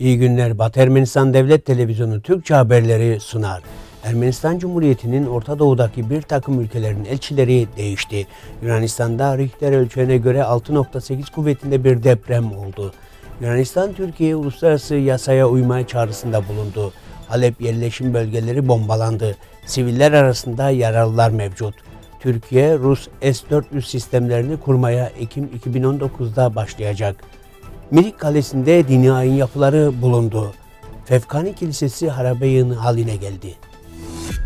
İyi günler. Batı Ermenistan Devlet Televizyonu Türkçe haberleri sunar. Ermenistan Cumhuriyeti'nin Orta Doğu'daki bir takım ülkelerin elçileri değişti. Yunanistan'da Richter ölçeğine göre 6.8 kuvvetinde bir deprem oldu. Yunanistan Türkiye uluslararası yasaya uymaya çağrısında bulundu. Halep yerleşim bölgeleri bombalandı. Siviller arasında yaralılar mevcut. Türkiye Rus S-400 sistemlerini kurmaya Ekim 2019'da başlayacak. Milik Kalesi'nde ayin yapıları bulundu. Fefkani Kilisesi harabeyin haline geldi.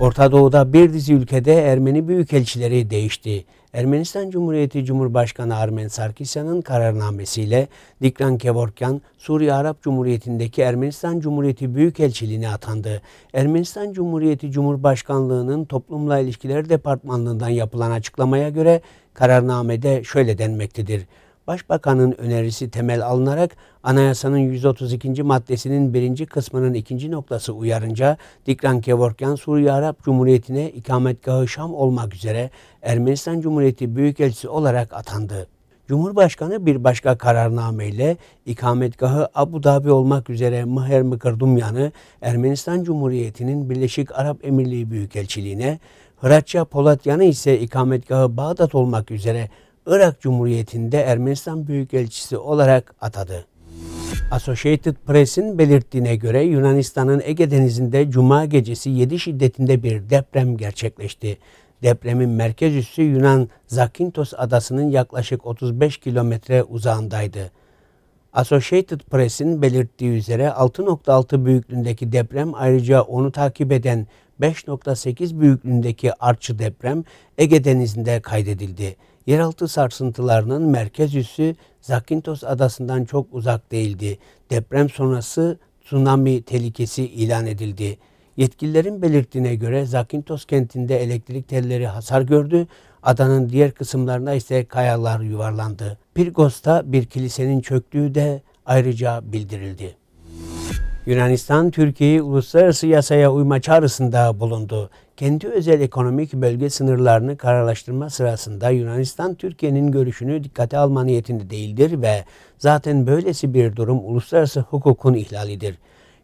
Orta Doğu'da bir dizi ülkede Ermeni büyükelçileri değişti. Ermenistan Cumhuriyeti Cumhurbaşkanı Armen Sarkisyan'ın kararnamesiyle Dikran Kevorkyan, Suriye Arap Cumhuriyeti'ndeki Ermenistan Cumhuriyeti Büyükelçiliğine atandı. Ermenistan Cumhuriyeti Cumhurbaşkanlığı'nın Toplumla İlişkiler Departmanlığından yapılan açıklamaya göre kararnamede şöyle denmektedir. Başbakanın önerisi temel alınarak anayasanın 132. maddesinin birinci kısmının ikinci noktası uyarınca Dikran Kevorkyan Suriye Arap Cumhuriyeti'ne ikametgahı Şam olmak üzere Ermenistan Cumhuriyeti Büyükelçisi olarak atandı. Cumhurbaşkanı bir başka kararnameyle ikametgahı Abu Dhabi olmak üzere Mıher Mıkırdumyan'ı Ermenistan Cumhuriyeti'nin Birleşik Arap Emirliği Büyükelçiliğine, Hıraçya Polatyan'ı ise ikametgahı Bağdat olmak üzere Irak Cumhuriyeti'nde Ermenistan Büyükelçisi olarak atadı. Associated Press'in belirttiğine göre Yunanistan'ın Ege Denizi'nde cuma gecesi 7 şiddetinde bir deprem gerçekleşti. Depremin merkez üssü Yunan Zakynthos adasının yaklaşık 35 kilometre uzağındaydı. Associated Press'in belirttiği üzere 6.6 büyüklüğündeki deprem ayrıca onu takip eden 5.8 büyüklüğündeki artçı deprem Ege Denizi'nde kaydedildi. Yeraltı sarsıntılarının merkez üssü Zakynthos adasından çok uzak değildi. Deprem sonrası tsunami tehlikesi ilan edildi. Yetkililerin belirttiğine göre Zakynthos kentinde elektrik telleri hasar gördü, adanın diğer kısımlarına ise kayalar yuvarlandı. Pirgos'ta bir kilisenin çöktüğü de ayrıca bildirildi. Yunanistan, Türkiye'yi uluslararası yasaya uyma çağrısında bulundu. Kendi özel ekonomik bölge sınırlarını kararlaştırma sırasında Yunanistan, Türkiye'nin görüşünü dikkate alma niyetinde değildir ve zaten böylesi bir durum uluslararası hukukun ihlalidir.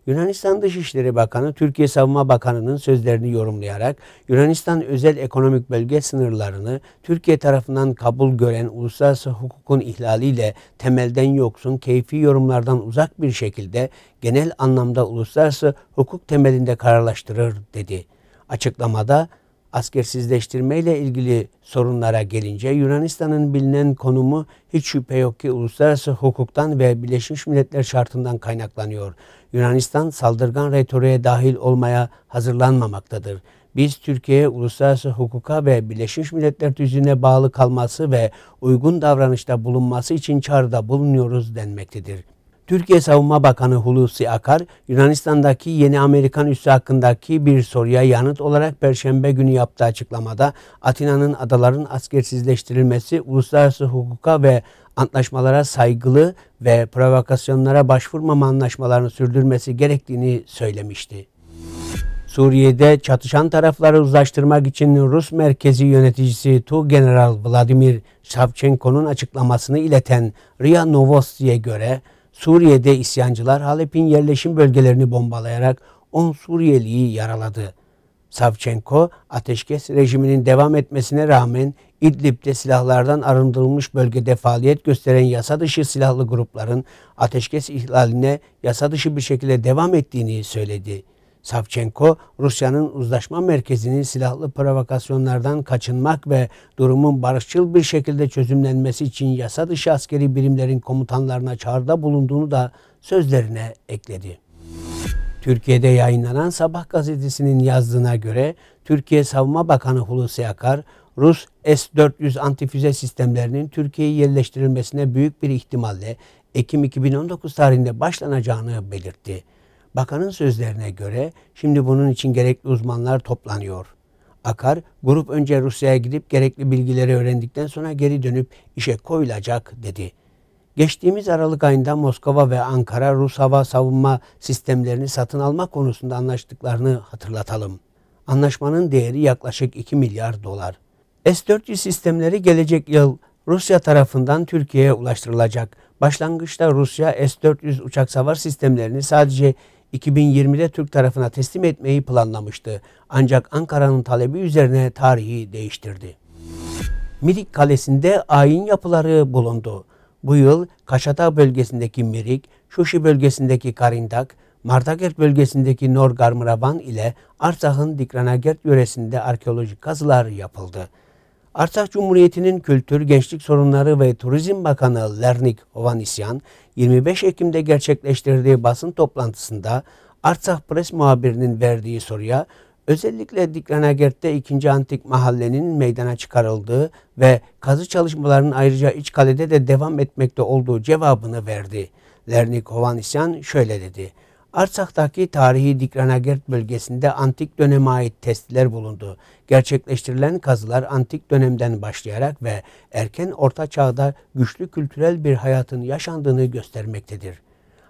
Yunanistan Dışişleri Bakanı Türkiye Savunma Bakanı'nın sözlerini yorumlayarak Yunanistan özel ekonomik bölge sınırlarını Türkiye tarafından kabul gören uluslararası hukukun ihlaliyle temelden yoksun, keyfi yorumlardan uzak bir şekilde genel anlamda uluslararası hukuk temelinde kararlaştırır dedi. Açıklamada askersizleştirmeyle ilgili sorunlara gelince Yunanistan'ın bilinen konumu hiç şüphe yok ki uluslararası hukuktan ve Birleşmiş Milletler şartından kaynaklanıyor. Yunanistan saldırgan retoriğe dahil olmaya hazırlanmamaktadır. Biz Türkiye uluslararası hukuka ve Birleşmiş Milletler düzüne bağlı kalması ve uygun davranışta bulunması için çağrıda bulunuyoruz denmektedir. Türkiye Savunma Bakanı Hulusi Akar, Yunanistan'daki yeni Amerikan üssü hakkındaki bir soruya yanıt olarak Perşembe günü yaptığı açıklamada Atina'nın adaların askersizleştirilmesi, uluslararası hukuka ve antlaşmalara saygılı ve provokasyonlara başvurmama anlaşmalarını sürdürmesi gerektiğini söylemişti. Suriye'de çatışan tarafları uzlaştırmak için Rus merkezi yöneticisi Tu General Vladimir Savchenko'nun açıklamasını ileten Ria Novosti'ye göre Suriye'de isyancılar Halep'in yerleşim bölgelerini bombalayarak 10 Suriyeliyi yaraladı. Savchenko, ateşkes rejiminin devam etmesine rağmen İdlib'de silahlardan arındırılmış bölgede faaliyet gösteren yasa dışı silahlı grupların ateşkes ihlaline yasa dışı bir şekilde devam ettiğini söyledi. Savchenko, Rusya'nın uzlaşma merkezinin silahlı provokasyonlardan kaçınmak ve durumun barışçıl bir şekilde çözümlenmesi için yasa dışı askeri birimlerin komutanlarına çağrıda bulunduğunu da sözlerine ekledi. Türkiye'de yayınlanan Sabah gazetesinin yazdığına göre Türkiye Savunma Bakanı Hulusi Akar, Rus S-400 antifüze sistemlerinin Türkiye'ye yerleştirilmesine büyük bir ihtimalle Ekim 2019 tarihinde başlanacağını belirtti. Bakanın sözlerine göre şimdi bunun için gerekli uzmanlar toplanıyor. Akar, grup önce Rusya'ya gidip gerekli bilgileri öğrendikten sonra geri dönüp işe koyulacak dedi. Geçtiğimiz Aralık ayında Moskova ve Ankara Rus hava savunma sistemlerini satın alma konusunda anlaştıklarını hatırlatalım. Anlaşmanın değeri yaklaşık 2 milyar dolar. S-400 sistemleri gelecek yıl Rusya tarafından Türkiye'ye ulaştırılacak. Başlangıçta Rusya S-400 uçak savar sistemlerini sadece 2020'de Türk tarafına teslim etmeyi planlamıştı. Ancak Ankara'nın talebi üzerine tarihi değiştirdi. Mirik Kalesi'nde ayin yapıları bulundu. Bu yıl Kaşata bölgesindeki Mirik, Şuşi bölgesindeki Karindak, Martakert bölgesindeki Norgarmravan ile Arsakh'ın Dikranagert yöresinde arkeolojik kazılar yapıldı. Arsak Cumhuriyeti'nin Kültür, Gençlik Sorunları ve Turizm Bakanı Lernik Hovanisyan 25 Ekim'de gerçekleştirdiği basın toplantısında Arsak Pres muhabirinin verdiği soruya özellikle Dikranagert'te 2. Antik Mahallenin meydana çıkarıldığı ve kazı çalışmalarının ayrıca iç kalede de devam etmekte olduğu cevabını verdi. Lernik Hovanisyan şöyle dedi. Arsak'taki tarihi Dikranagert bölgesinde antik döneme ait testler bulundu. Gerçekleştirilen kazılar antik dönemden başlayarak ve erken orta çağda güçlü kültürel bir hayatın yaşandığını göstermektedir.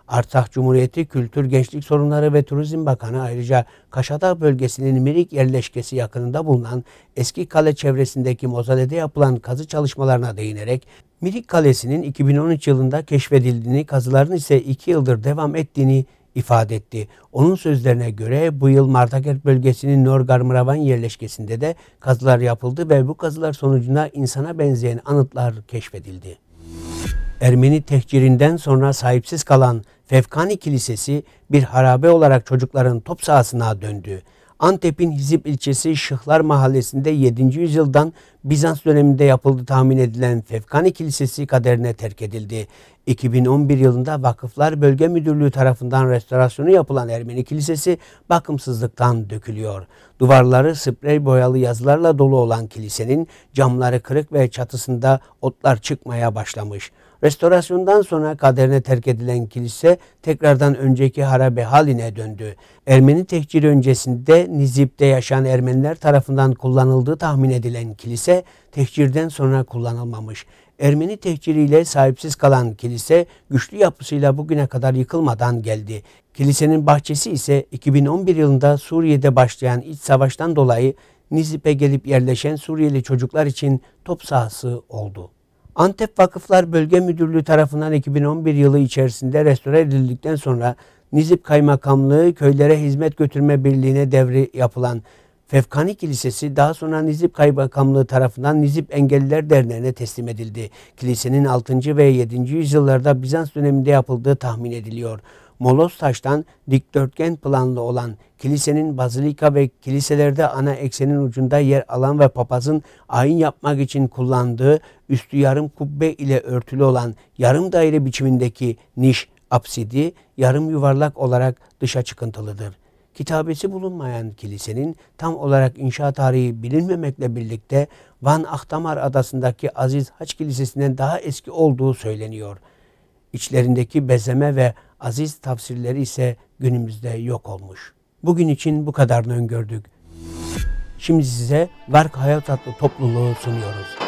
Artsakh Cumhuriyeti Kültür Gençlik Sorunları ve Turizm Bakanı ayrıca Kaşadağ bölgesinin Mirik yerleşkesi yakınında bulunan eski kale çevresindeki mozalede yapılan kazı çalışmalarına değinerek Mirik Kalesi'nin 2013 yılında keşfedildiğini, kazıların ise 2 yıldır devam ettiğini ifade etti. Onun sözlerine göre bu yıl Martaket bölgesinin Nörgarmıravan yerleşkesinde de kazılar yapıldı ve bu kazılar sonucunda insana benzeyen anıtlar keşfedildi. Ermeni tehcirinden sonra sahipsiz kalan Fevkani Kilisesi bir harabe olarak çocukların top sahasına döndü. Antep'in Hizip ilçesi Şıhlar mahallesinde 7. yüzyıldan Bizans döneminde yapıldı tahmin edilen Fefkani Kilisesi kaderine terk edildi. 2011 yılında Vakıflar Bölge Müdürlüğü tarafından restorasyonu yapılan Ermeni Kilisesi bakımsızlıktan dökülüyor. Duvarları sprey boyalı yazılarla dolu olan kilisenin camları kırık ve çatısında otlar çıkmaya başlamış. Restorasyondan sonra kaderine terk edilen kilise tekrardan önceki harabe haline döndü. Ermeni tehciri öncesinde Nizip'te yaşayan Ermeniler tarafından kullanıldığı tahmin edilen kilise tehcirden sonra kullanılmamış. Ermeni tehciriyle sahipsiz kalan kilise güçlü yapısıyla bugüne kadar yıkılmadan geldi. Kilisenin bahçesi ise 2011 yılında Suriye'de başlayan iç savaştan dolayı Nizip'e gelip yerleşen Suriyeli çocuklar için top sahası oldu. Antep Vakıflar Bölge Müdürlüğü tarafından 2011 yılı içerisinde restore edildikten sonra Nizip Kaymakamlığı Köylere Hizmet Götürme Birliği'ne devri yapılan Fefkani Kilisesi daha sonra Nizip Kaymakamlığı tarafından Nizip Engelliler Derneği'ne teslim edildi. Kilisenin 6. ve 7. yüzyıllarda Bizans döneminde yapıldığı tahmin ediliyor moloz taştan dikdörtgen planlı olan kilisenin bazilika ve kiliselerde ana eksenin ucunda yer alan ve papazın ayin yapmak için kullandığı üstü yarım kubbe ile örtülü olan yarım daire biçimindeki niş apsidi yarım yuvarlak olarak dışa çıkıntılıdır. Kitabesi bulunmayan kilisenin tam olarak inşa tarihi bilinmemekle birlikte Van Ahtamar adasındaki Aziz Haç Kilisesi'nden daha eski olduğu söyleniyor. İçlerindeki bezeme ve aziz tafsirleri ise günümüzde yok olmuş. Bugün için bu kadarını öngördük. Şimdi size vark Hayat adlı topluluğu sunuyoruz.